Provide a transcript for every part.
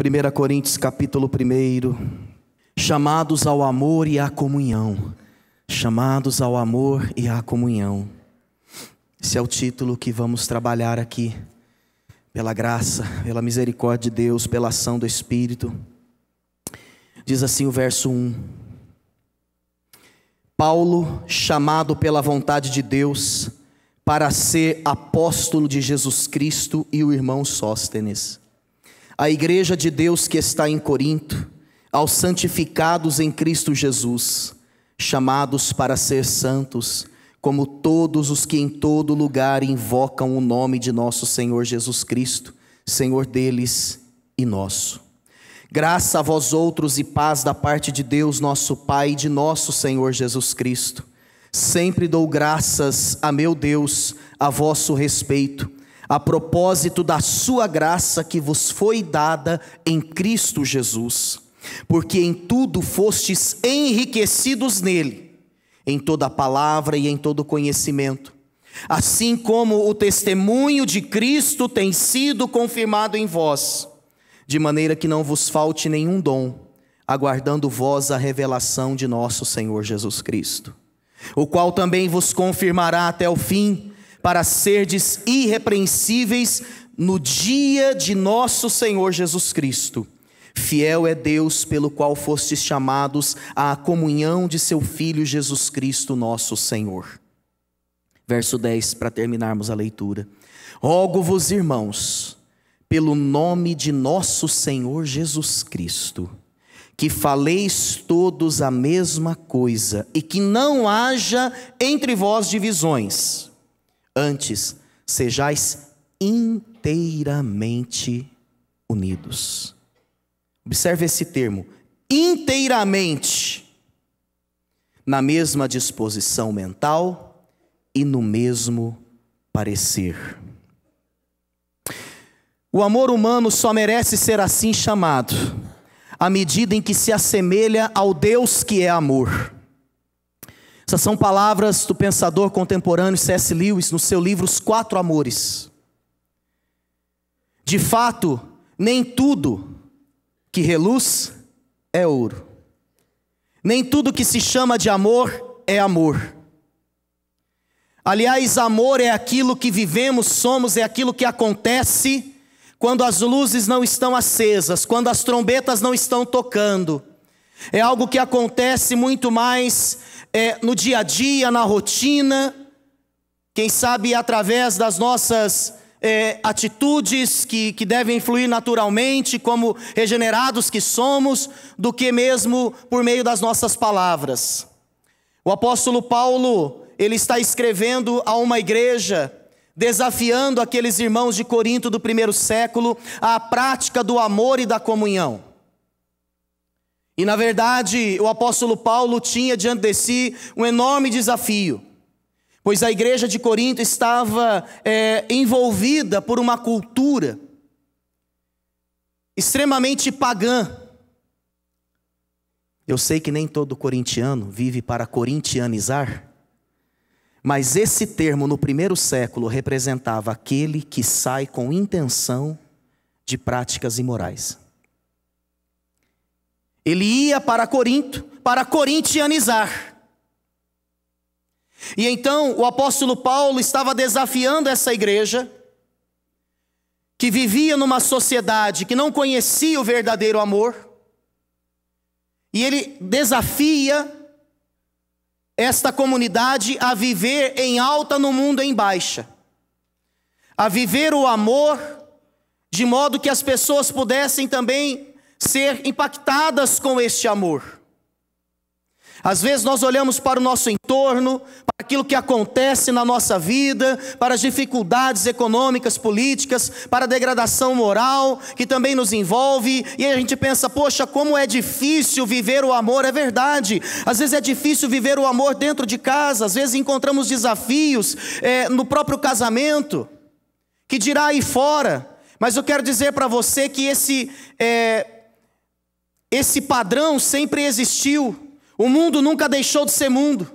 1 Coríntios capítulo 1, chamados ao amor e à comunhão, chamados ao amor e à comunhão. Esse é o título que vamos trabalhar aqui, pela graça, pela misericórdia de Deus, pela ação do Espírito. Diz assim o verso 1. Paulo, chamado pela vontade de Deus, para ser apóstolo de Jesus Cristo e o irmão Sóstenes à igreja de Deus que está em Corinto, aos santificados em Cristo Jesus, chamados para ser santos, como todos os que em todo lugar invocam o nome de nosso Senhor Jesus Cristo, Senhor deles e nosso. Graça a vós outros e paz da parte de Deus, nosso Pai, e de nosso Senhor Jesus Cristo. Sempre dou graças a meu Deus a vosso respeito a propósito da sua graça que vos foi dada em Cristo Jesus, porque em tudo fostes enriquecidos nele, em toda palavra e em todo conhecimento, assim como o testemunho de Cristo tem sido confirmado em vós, de maneira que não vos falte nenhum dom, aguardando vós a revelação de nosso Senhor Jesus Cristo, o qual também vos confirmará até o fim para serdes irrepreensíveis no dia de nosso Senhor Jesus Cristo. Fiel é Deus pelo qual fostes chamados à comunhão de seu Filho Jesus Cristo, nosso Senhor. Verso 10, para terminarmos a leitura. Rogo-vos, irmãos, pelo nome de nosso Senhor Jesus Cristo, que faleis todos a mesma coisa e que não haja entre vós divisões Antes, sejais inteiramente unidos. Observe esse termo: inteiramente. Na mesma disposição mental e no mesmo parecer. O amor humano só merece ser assim chamado, à medida em que se assemelha ao Deus que é amor. Essas são palavras do pensador contemporâneo C.S. Lewis no seu livro Os Quatro Amores. De fato, nem tudo que reluz é ouro. Nem tudo que se chama de amor é amor. Aliás, amor é aquilo que vivemos, somos, é aquilo que acontece quando as luzes não estão acesas, quando as trombetas não estão tocando. É algo que acontece muito mais é, no dia a dia, na rotina, quem sabe através das nossas é, atitudes que, que devem fluir naturalmente, como regenerados que somos, do que mesmo por meio das nossas palavras. O apóstolo Paulo, ele está escrevendo a uma igreja, desafiando aqueles irmãos de Corinto do primeiro século à prática do amor e da comunhão. E na verdade, o apóstolo Paulo tinha diante de si um enorme desafio, pois a igreja de Corinto estava é, envolvida por uma cultura extremamente pagã. Eu sei que nem todo corintiano vive para corintianizar, mas esse termo no primeiro século representava aquele que sai com intenção de práticas imorais. Ele ia para Corinto para corintianizar. E então o apóstolo Paulo estava desafiando essa igreja que vivia numa sociedade que não conhecia o verdadeiro amor. E ele desafia esta comunidade a viver em alta no mundo em baixa. A viver o amor de modo que as pessoas pudessem também ser impactadas com este amor. Às vezes nós olhamos para o nosso entorno, para aquilo que acontece na nossa vida, para as dificuldades econômicas, políticas, para a degradação moral que também nos envolve, e a gente pensa, poxa, como é difícil viver o amor, é verdade. Às vezes é difícil viver o amor dentro de casa, às vezes encontramos desafios é, no próprio casamento, que dirá aí fora, mas eu quero dizer para você que esse. É, esse padrão sempre existiu. O mundo nunca deixou de ser mundo.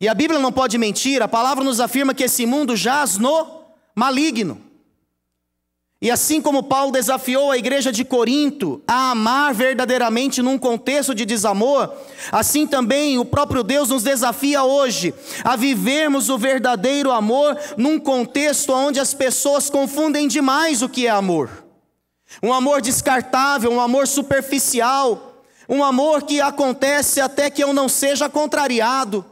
E a Bíblia não pode mentir, a palavra nos afirma que esse mundo jaz no maligno. E assim como Paulo desafiou a igreja de Corinto a amar verdadeiramente num contexto de desamor, assim também o próprio Deus nos desafia hoje a vivermos o verdadeiro amor num contexto onde as pessoas confundem demais o que é amor um amor descartável, um amor superficial, um amor que acontece até que eu não seja contrariado.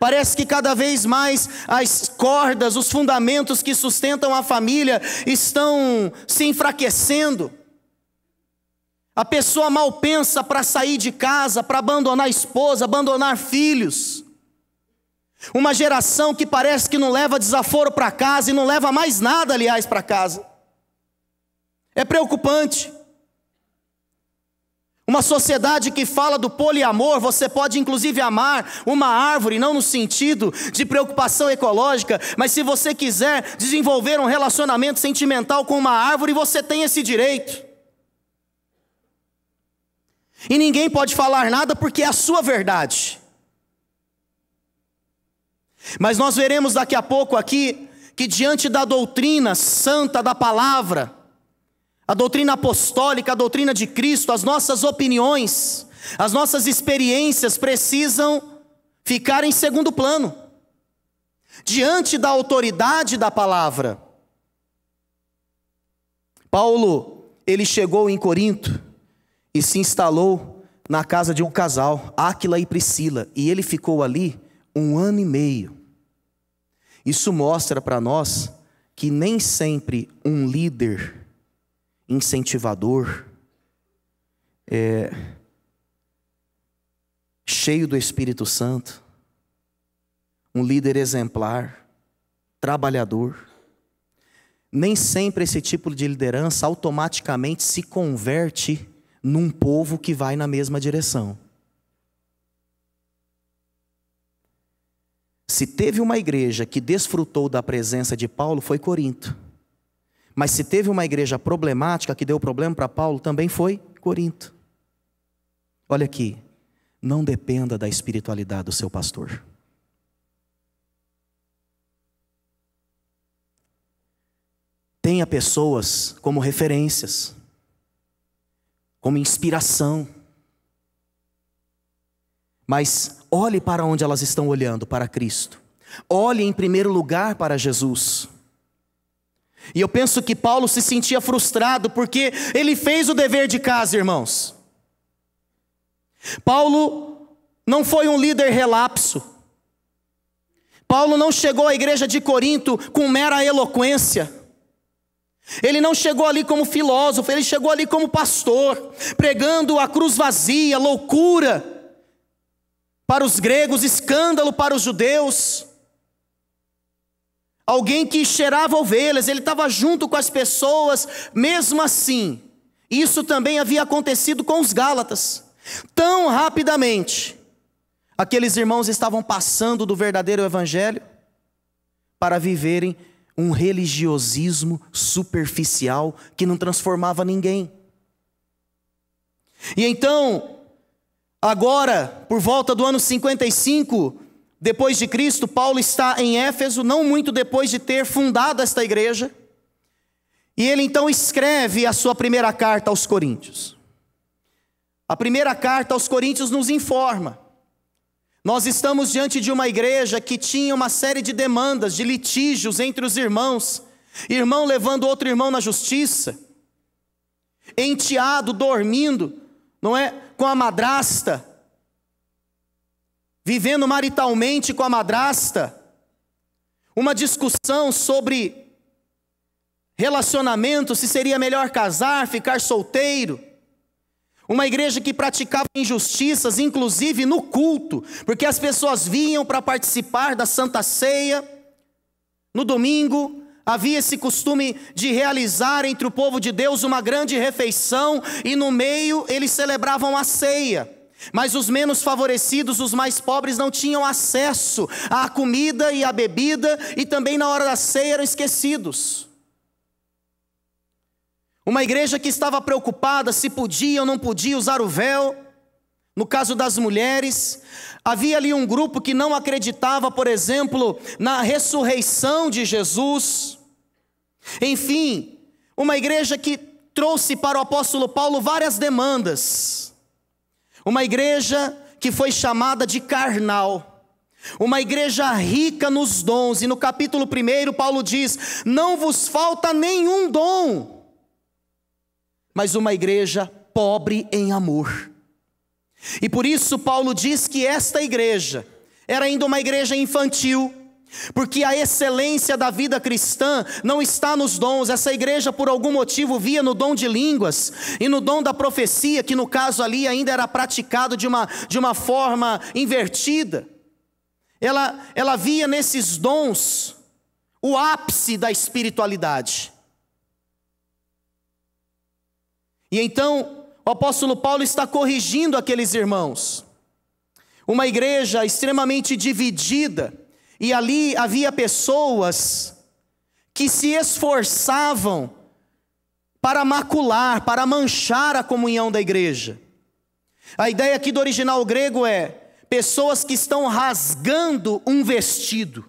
Parece que cada vez mais as cordas, os fundamentos que sustentam a família estão se enfraquecendo. A pessoa mal pensa para sair de casa, para abandonar a esposa, abandonar filhos. Uma geração que parece que não leva desaforo para casa e não leva mais nada, aliás, para casa. É preocupante. Uma sociedade que fala do poliamor, você pode inclusive amar uma árvore, não no sentido de preocupação ecológica, mas se você quiser desenvolver um relacionamento sentimental com uma árvore, você tem esse direito. E ninguém pode falar nada porque é a sua verdade. Mas nós veremos daqui a pouco aqui que diante da doutrina santa da palavra, a doutrina apostólica, a doutrina de Cristo, as nossas opiniões, as nossas experiências precisam ficar em segundo plano, diante da autoridade da palavra. Paulo, ele chegou em Corinto e se instalou na casa de um casal, Áquila e Priscila, e ele ficou ali um ano e meio. Isso mostra para nós que nem sempre um líder incentivador, é, cheio do Espírito Santo, um líder exemplar, trabalhador. Nem sempre esse tipo de liderança automaticamente se converte num povo que vai na mesma direção. Se teve uma igreja que desfrutou da presença de Paulo, foi Corinto. Mas se teve uma igreja problemática que deu problema para Paulo, também foi Corinto. Olha aqui, não dependa da espiritualidade do seu pastor. Tenha pessoas como referências, como inspiração. Mas olhe para onde elas estão olhando, para Cristo. Olhe em primeiro lugar para Jesus. E eu penso que Paulo se sentia frustrado porque ele fez o dever de casa, irmãos. Paulo não foi um líder relapso. Paulo não chegou à igreja de Corinto com mera eloquência. Ele não chegou ali como filósofo, ele chegou ali como pastor, pregando a cruz vazia, loucura para os gregos, escândalo para os judeus alguém que cheirava ovelhas, ele estava junto com as pessoas, mesmo assim. Isso também havia acontecido com os Gálatas. Tão rapidamente, aqueles irmãos estavam passando do verdadeiro evangelho para viverem um religiosismo superficial que não transformava ninguém. E então, agora, por volta do ano 55, depois de Cristo, Paulo está em Éfeso, não muito depois de ter fundado esta igreja. E ele então escreve a sua primeira carta aos Coríntios. A primeira carta aos Coríntios nos informa. Nós estamos diante de uma igreja que tinha uma série de demandas, de litígios entre os irmãos, irmão levando outro irmão na justiça, enteado dormindo, não é? Com a madrasta, vivendo maritalmente com a madrasta, uma discussão sobre relacionamento, se seria melhor casar, ficar solteiro. Uma igreja que praticava injustiças, inclusive no culto, porque as pessoas vinham para participar da Santa Ceia. No domingo, havia esse costume de realizar entre o povo de Deus uma grande refeição, e no meio eles celebravam a ceia. Mas os menos favorecidos, os mais pobres, não tinham acesso à comida e à bebida, e também na hora da ceia eram esquecidos. Uma igreja que estava preocupada se podia ou não podia usar o véu, no caso das mulheres, havia ali um grupo que não acreditava, por exemplo, na ressurreição de Jesus. Enfim, uma igreja que trouxe para o apóstolo Paulo várias demandas. Uma igreja que foi chamada de carnal. Uma igreja rica nos dons, e no capítulo 1 Paulo diz: Não vos falta nenhum dom, mas uma igreja pobre em amor. E por isso Paulo diz que esta igreja era ainda uma igreja infantil, porque a excelência da vida cristã não está nos dons. Essa igreja, por algum motivo, via no dom de línguas e no dom da profecia, que no caso ali ainda era praticado de uma, de uma forma invertida. Ela, ela via nesses dons o ápice da espiritualidade. E então, o apóstolo Paulo está corrigindo aqueles irmãos. Uma igreja extremamente dividida e ali havia pessoas que se esforçavam para macular, para manchar a comunhão da igreja. A ideia aqui do original grego é pessoas que estão rasgando um vestido.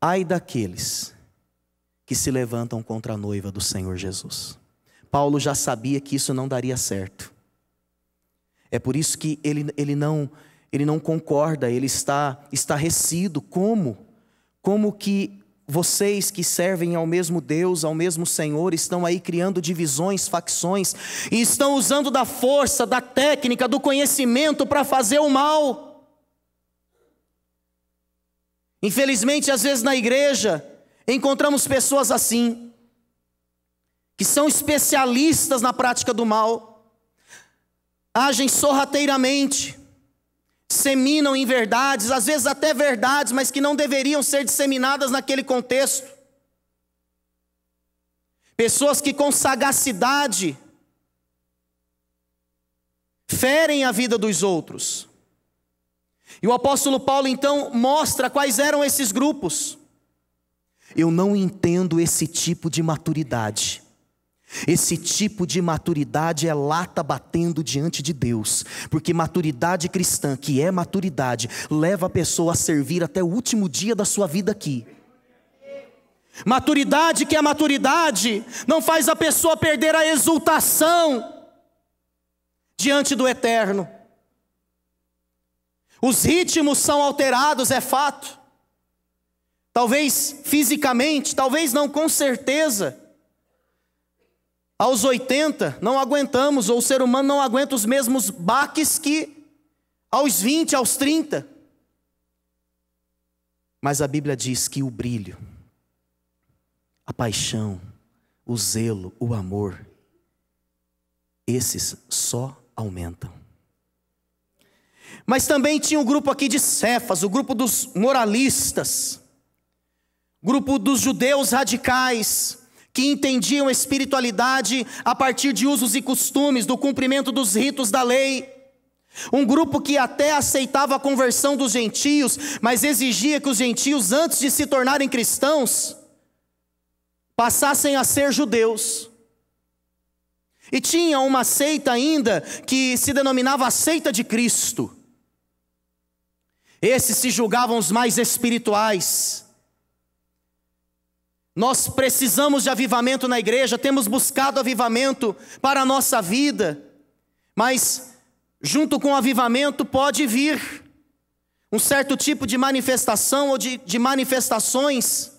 Ai daqueles que se levantam contra a noiva do Senhor Jesus. Paulo já sabia que isso não daria certo. É por isso que ele, ele não ele não concorda, ele está estarrecido. Como? Como que vocês que servem ao mesmo Deus, ao mesmo Senhor, estão aí criando divisões, facções, e estão usando da força, da técnica, do conhecimento para fazer o mal. Infelizmente, às vezes na igreja, encontramos pessoas assim, que são especialistas na prática do mal, agem sorrateiramente, seminam em verdades, às vezes até verdades, mas que não deveriam ser disseminadas naquele contexto. Pessoas que com sagacidade ferem a vida dos outros. E o apóstolo Paulo então mostra quais eram esses grupos. Eu não entendo esse tipo de maturidade. Esse tipo de maturidade é lata batendo diante de Deus, porque maturidade cristã, que é maturidade, leva a pessoa a servir até o último dia da sua vida aqui. Maturidade, que é maturidade, não faz a pessoa perder a exultação diante do eterno. Os ritmos são alterados, é fato. Talvez fisicamente, talvez não com certeza aos 80, não aguentamos, ou o ser humano não aguenta os mesmos baques que aos 20, aos 30. Mas a Bíblia diz que o brilho, a paixão, o zelo, o amor, esses só aumentam. Mas também tinha o um grupo aqui de Cefas, o grupo dos moralistas, grupo dos judeus radicais, que entendiam espiritualidade a partir de usos e costumes, do cumprimento dos ritos da lei. Um grupo que até aceitava a conversão dos gentios, mas exigia que os gentios, antes de se tornarem cristãos, passassem a ser judeus. E tinha uma seita ainda que se denominava a seita de Cristo. Esses se julgavam os mais espirituais, nós precisamos de avivamento na igreja, temos buscado avivamento para a nossa vida, mas junto com o avivamento pode vir um certo tipo de manifestação ou de, de manifestações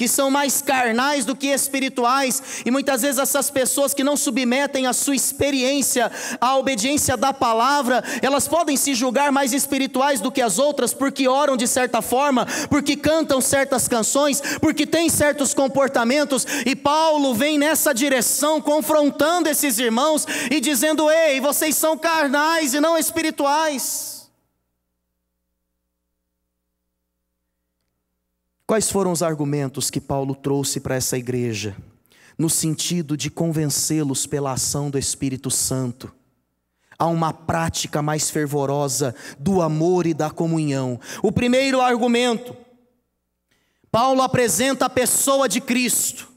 que são mais carnais do que espirituais, e muitas vezes essas pessoas que não submetem a sua experiência à obediência da palavra, elas podem se julgar mais espirituais do que as outras, porque oram de certa forma, porque cantam certas canções, porque têm certos comportamentos, e Paulo vem nessa direção confrontando esses irmãos e dizendo: Ei, vocês são carnais e não espirituais. Quais foram os argumentos que Paulo trouxe para essa igreja, no sentido de convencê-los pela ação do Espírito Santo? a uma prática mais fervorosa do amor e da comunhão. O primeiro argumento, Paulo apresenta a pessoa de Cristo,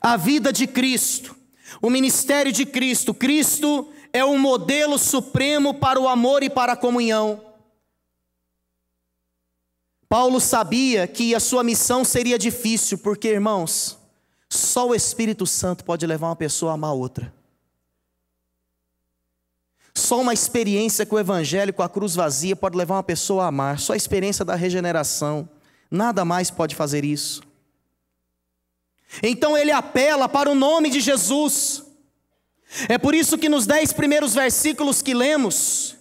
a vida de Cristo, o ministério de Cristo. Cristo é o modelo supremo para o amor e para a comunhão. Paulo sabia que a sua missão seria difícil, porque, irmãos, só o Espírito Santo pode levar uma pessoa a amar outra. Só uma experiência com o Evangelho, com a cruz vazia, pode levar uma pessoa a amar. Só a experiência da regeneração. Nada mais pode fazer isso. Então ele apela para o nome de Jesus. É por isso que nos dez primeiros versículos que lemos,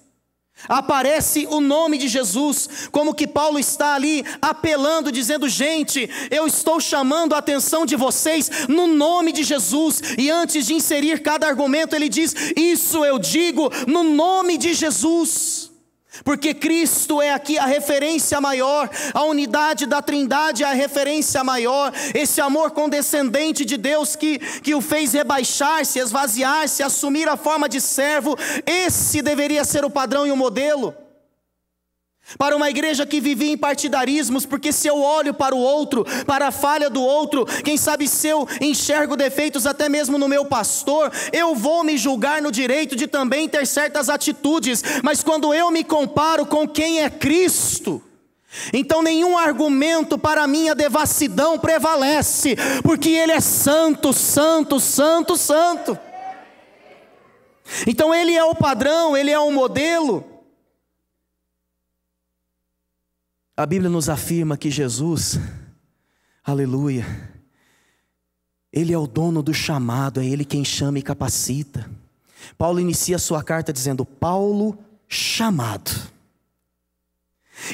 Aparece o nome de Jesus, como que Paulo está ali apelando, dizendo: gente, eu estou chamando a atenção de vocês no nome de Jesus. E antes de inserir cada argumento, ele diz: Isso eu digo no nome de Jesus. Porque Cristo é aqui a referência maior, a unidade da Trindade é a referência maior, esse amor condescendente de Deus que, que o fez rebaixar-se, esvaziar-se, assumir a forma de servo, esse deveria ser o padrão e o modelo. Para uma igreja que vivia em partidarismos, porque se eu olho para o outro, para a falha do outro, quem sabe se eu enxergo defeitos até mesmo no meu pastor, eu vou me julgar no direito de também ter certas atitudes, mas quando eu me comparo com quem é Cristo, então nenhum argumento para minha devassidão prevalece, porque Ele é santo, santo, santo, santo. Então Ele é o padrão, Ele é o modelo. A Bíblia nos afirma que Jesus, aleluia, Ele é o dono do chamado, é Ele quem chama e capacita. Paulo inicia sua carta dizendo: Paulo chamado.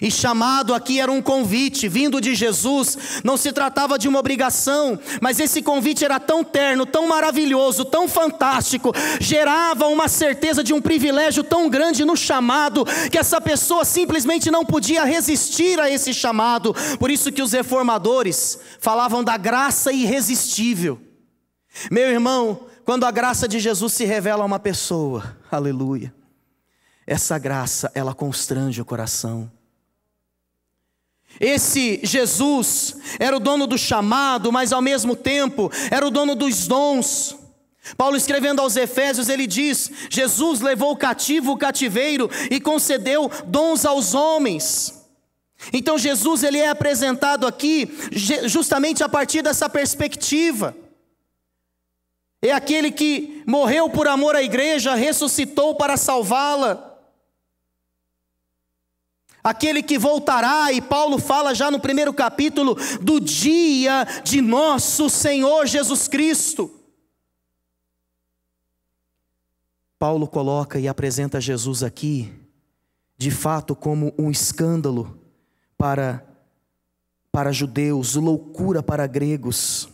E chamado aqui era um convite vindo de Jesus, não se tratava de uma obrigação, mas esse convite era tão terno, tão maravilhoso, tão fantástico, gerava uma certeza de um privilégio tão grande no chamado, que essa pessoa simplesmente não podia resistir a esse chamado. Por isso que os reformadores falavam da graça irresistível. Meu irmão, quando a graça de Jesus se revela a uma pessoa, aleluia, essa graça, ela constrange o coração. Esse Jesus era o dono do chamado, mas ao mesmo tempo era o dono dos dons. Paulo escrevendo aos Efésios, ele diz: Jesus levou o cativo o cativeiro e concedeu dons aos homens. Então Jesus ele é apresentado aqui justamente a partir dessa perspectiva. É aquele que morreu por amor à igreja, ressuscitou para salvá-la Aquele que voltará, e Paulo fala já no primeiro capítulo, do dia de nosso Senhor Jesus Cristo. Paulo coloca e apresenta Jesus aqui, de fato, como um escândalo para, para judeus, loucura para gregos.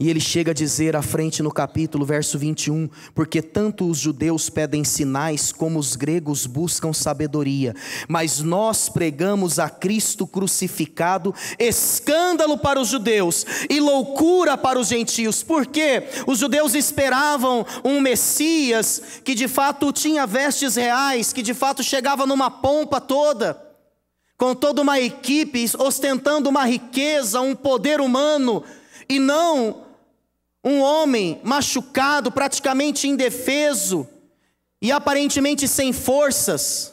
E ele chega a dizer à frente no capítulo, verso 21, porque tanto os judeus pedem sinais como os gregos buscam sabedoria, mas nós pregamos a Cristo crucificado, escândalo para os judeus e loucura para os gentios, porque os judeus esperavam um Messias que de fato tinha vestes reais, que de fato chegava numa pompa toda com toda uma equipe ostentando uma riqueza, um poder humano, e não um homem machucado, praticamente indefeso e aparentemente sem forças,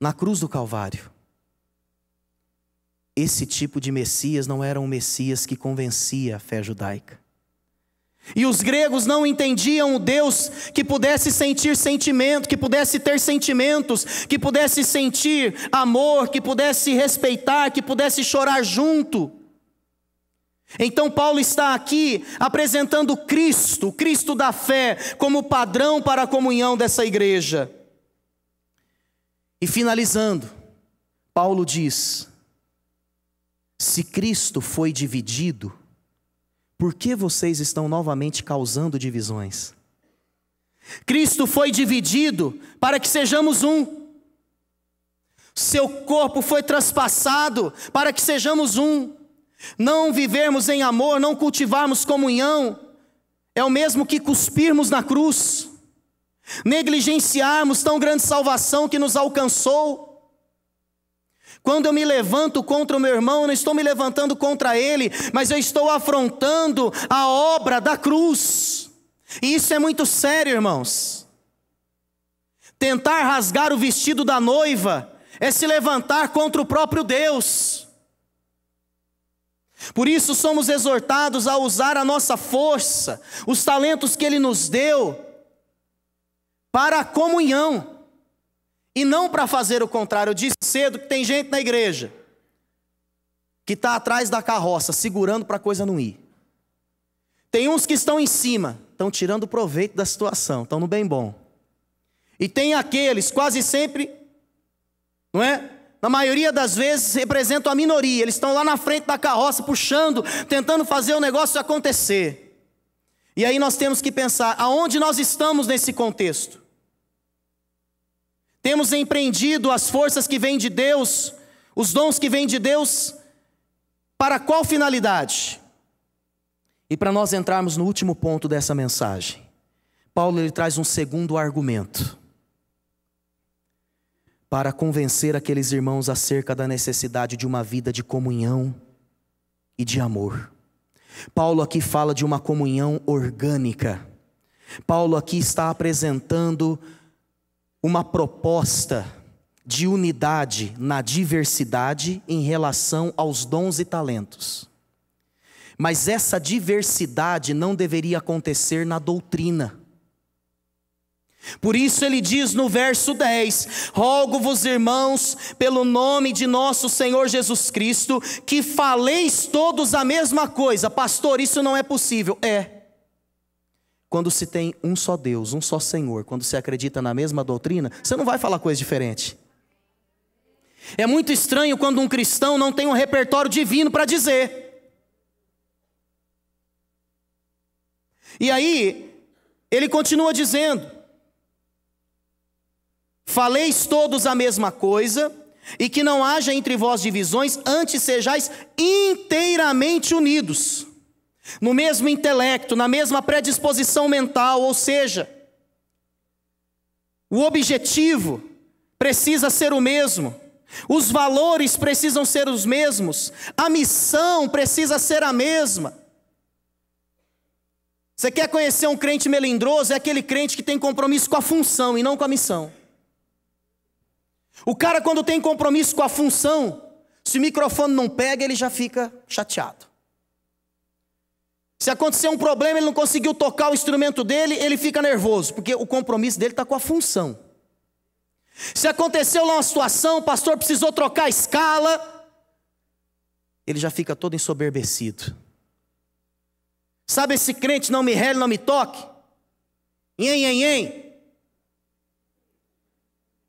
na cruz do Calvário. Esse tipo de Messias não era um Messias que convencia a fé judaica. E os gregos não entendiam o Deus que pudesse sentir sentimento, que pudesse ter sentimentos, que pudesse sentir amor, que pudesse respeitar, que pudesse chorar junto. Então, Paulo está aqui apresentando Cristo, Cristo da fé, como padrão para a comunhão dessa igreja. E finalizando, Paulo diz: Se Cristo foi dividido, por que vocês estão novamente causando divisões? Cristo foi dividido para que sejamos um. Seu corpo foi traspassado para que sejamos um. Não vivermos em amor, não cultivarmos comunhão, é o mesmo que cuspirmos na cruz, negligenciarmos tão grande salvação que nos alcançou. Quando eu me levanto contra o meu irmão, eu não estou me levantando contra ele, mas eu estou afrontando a obra da cruz. E isso é muito sério, irmãos. Tentar rasgar o vestido da noiva é se levantar contra o próprio Deus. Por isso somos exortados a usar a nossa força, os talentos que Ele nos deu, para a comunhão, e não para fazer o contrário. Eu disse cedo que tem gente na igreja que está atrás da carroça, segurando para a coisa não ir. Tem uns que estão em cima, estão tirando proveito da situação, estão no bem bom. E tem aqueles, quase sempre, não é? na maioria das vezes representam a minoria, eles estão lá na frente da carroça puxando, tentando fazer o negócio acontecer. E aí nós temos que pensar aonde nós estamos nesse contexto. Temos empreendido as forças que vêm de Deus, os dons que vêm de Deus, para qual finalidade? E para nós entrarmos no último ponto dessa mensagem, Paulo ele traz um segundo argumento para convencer aqueles irmãos acerca da necessidade de uma vida de comunhão e de amor. Paulo aqui fala de uma comunhão orgânica. Paulo aqui está apresentando uma proposta de unidade na diversidade em relação aos dons e talentos. Mas essa diversidade não deveria acontecer na doutrina. Por isso ele diz no verso 10: Rogo-vos, irmãos, pelo nome de nosso Senhor Jesus Cristo, que faleis todos a mesma coisa. Pastor, isso não é possível. É. Quando se tem um só Deus, um só Senhor, quando se acredita na mesma doutrina, você não vai falar coisa diferente. É muito estranho quando um cristão não tem um repertório divino para dizer. E aí, ele continua dizendo: Faleis todos a mesma coisa, e que não haja entre vós divisões, antes sejais inteiramente unidos, no mesmo intelecto, na mesma predisposição mental, ou seja, o objetivo precisa ser o mesmo, os valores precisam ser os mesmos, a missão precisa ser a mesma. Você quer conhecer um crente melindroso? É aquele crente que tem compromisso com a função e não com a missão. O cara, quando tem compromisso com a função, se o microfone não pega, ele já fica chateado. Se acontecer um problema, ele não conseguiu tocar o instrumento dele, ele fica nervoso, porque o compromisso dele está com a função. Se aconteceu lá uma situação, o pastor precisou trocar a escala, ele já fica todo ensoberbecido. Sabe esse crente, não me rele, não me toque? Nhen, nhen, nhen.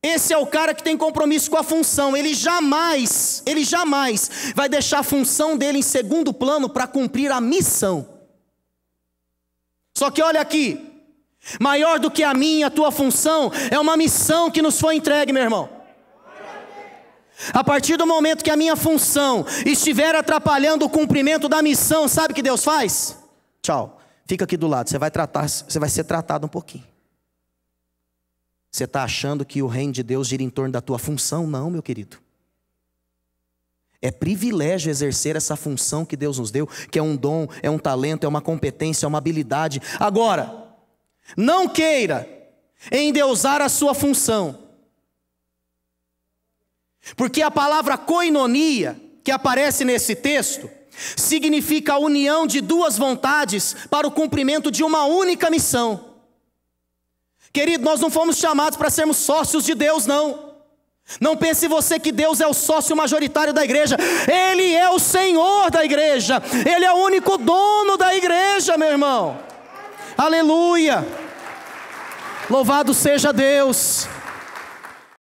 Esse é o cara que tem compromisso com a função. Ele jamais, ele jamais vai deixar a função dele em segundo plano para cumprir a missão. Só que olha aqui, maior do que a minha, a tua função, é uma missão que nos foi entregue, meu irmão. A partir do momento que a minha função estiver atrapalhando o cumprimento da missão, sabe o que Deus faz? Tchau. Fica aqui do lado, você vai tratar, você vai ser tratado um pouquinho. Você está achando que o reino de Deus gira em torno da tua função? Não, meu querido. É privilégio exercer essa função que Deus nos deu, que é um dom, é um talento, é uma competência, é uma habilidade. Agora, não queira endeusar a sua função. Porque a palavra coinonia, que aparece nesse texto, significa a união de duas vontades para o cumprimento de uma única missão. Querido, nós não fomos chamados para sermos sócios de Deus, não. Não pense você que Deus é o sócio majoritário da igreja, Ele é o Senhor da igreja, Ele é o único dono da igreja, meu irmão. Aleluia! Louvado seja Deus!